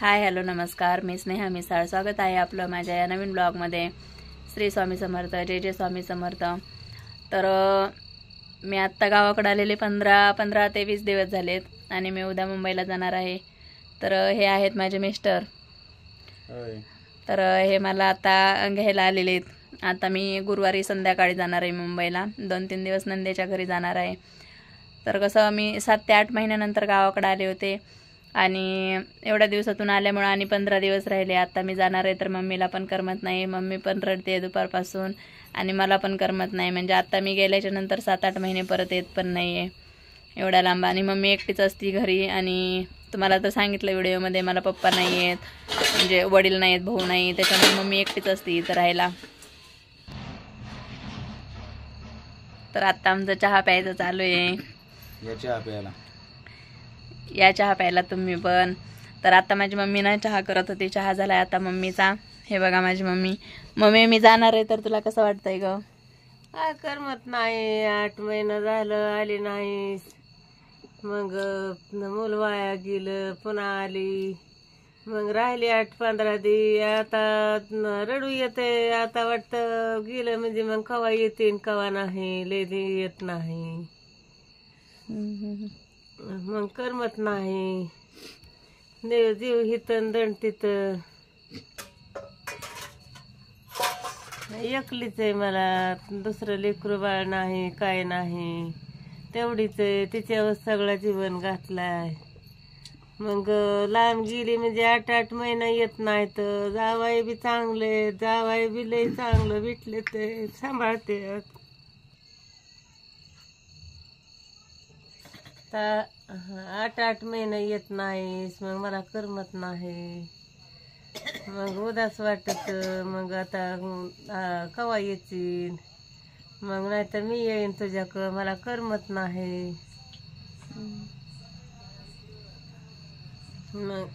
hi hello नमस्कार मी स्नेहा मिसाळ स्वागत आहे आपलं माझ्या या नवीन ब्लॉगमध्ये श्री स्वामी समर्थ जे जे स्वामी समर्थ तर मी आत्ता गावाकडे आलेले पंधरा पंधरा ते वीस दिवस झालेत आणि मी उद्या मुंबईला जाणार आहे तर हे आहेत माझे मिस्टर तर हे मला आता घ्यायला आलेले आहेत आता मी गुरुवारी संध्याकाळी जाणार आहे मुंबईला दोन तीन दिवस नंदेच्या घरी जाणार आहे तर कसं मी सात ते आठ महिन्यानंतर गावाकडे आले होते आणि एवढ्या दिवसातून आल्यामुळे आणि पंधरा दिवस राहिले आता मी जाणार आहे तर मम्मीला पण करमत नाही मम्मी पण रडते दुपारपासून आणि मला पण करमत नाही म्हणजे आत्ता मी गेल्याच्या नंतर सात आठ महिने परत येत पण नाही आहे एवढ्या लांब आणि मम्मी एकटीच असती घरी आणि तुम्हाला तर सांगितलं व्हिडिओमध्ये मला पप्पा नाही आहेत म्हणजे वडील नाही आहेत भाऊ नाही त्याच्यामुळे मम्मी एकटीच असती इथं राहायला तर आत्ता आमचा चहा प्यायचं चालू आहे या चहा प्यायला तुम्ही पण तर आता माझी मम्मी ना चहा करत होती चहा झाला आता मम्मीचा हे बघा माझी मम्मी मम्मी मी जाणार आहे तर तुला कसं वाटतंय ग काय करमत नाही आठ महिना झालं आली नाही मग मूल वाया गेलं पुन्हा आली मग राहिली आठ पंधरा दि आता रडू येते आता वाटतं गेलं म्हणजे मग कवा येते कवा नाही लेदी येत नाही मग करमत नाही देव जीव हितन दण तिथं एकलीच आहे मला दुसरं लेकरू बाळ नाही काय नाही तेवढीच आहे तिच्यावर सगळा जीवन घातलाय मग लांब गेली म्हणजे आठ आठ महिना येत नाही तर जावाई बी चांगले जावाई बी लई चांगलं भेटले ते सांभाळते आता आठ आठ महिने येत नाहीस मग मला करमत नाही मग उदास वाटत मग आता कवा येतील मग तर मी येईन तुझ्याकडं मला करमत नाही मग